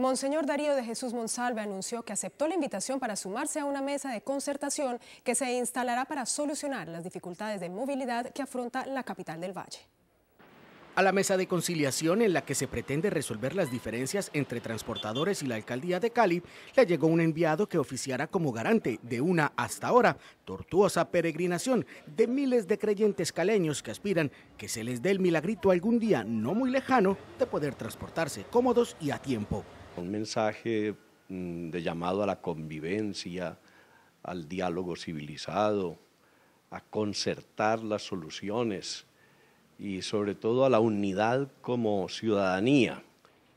Monseñor Darío de Jesús Monsalve anunció que aceptó la invitación para sumarse a una mesa de concertación que se instalará para solucionar las dificultades de movilidad que afronta la capital del Valle. A la mesa de conciliación en la que se pretende resolver las diferencias entre transportadores y la alcaldía de Cali, le llegó un enviado que oficiará como garante de una hasta ahora tortuosa peregrinación de miles de creyentes caleños que aspiran que se les dé el milagrito algún día no muy lejano de poder transportarse cómodos y a tiempo. Un mensaje mm, de llamado a la convivencia, al diálogo civilizado, a concertar las soluciones y sobre todo a la unidad como ciudadanía.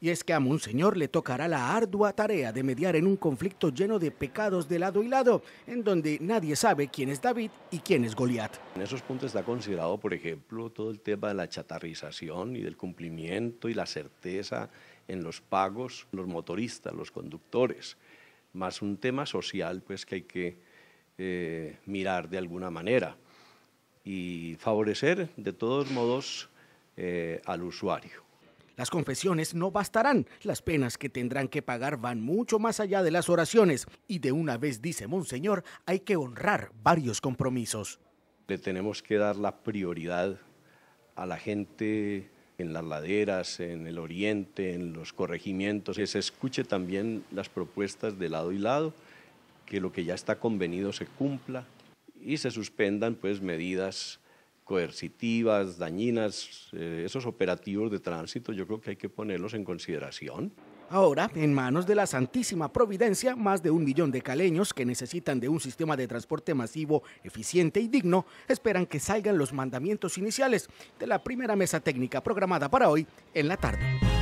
Y es que a Monseñor le tocará la ardua tarea de mediar en un conflicto lleno de pecados de lado y lado, en donde nadie sabe quién es David y quién es Goliat. En esos puntos está considerado, por ejemplo, todo el tema de la chatarrización y del cumplimiento y la certeza en los pagos, los motoristas, los conductores, más un tema social pues, que hay que eh, mirar de alguna manera y favorecer de todos modos eh, al usuario. Las confesiones no bastarán, las penas que tendrán que pagar van mucho más allá de las oraciones y de una vez dice Monseñor, hay que honrar varios compromisos. Le tenemos que dar la prioridad a la gente en las laderas, en el oriente, en los corregimientos, que se escuche también las propuestas de lado y lado, que lo que ya está convenido se cumpla y se suspendan pues medidas coercitivas, dañinas, eh, esos operativos de tránsito yo creo que hay que ponerlos en consideración. Ahora, en manos de la Santísima Providencia, más de un millón de caleños que necesitan de un sistema de transporte masivo eficiente y digno esperan que salgan los mandamientos iniciales de la primera mesa técnica programada para hoy en la tarde.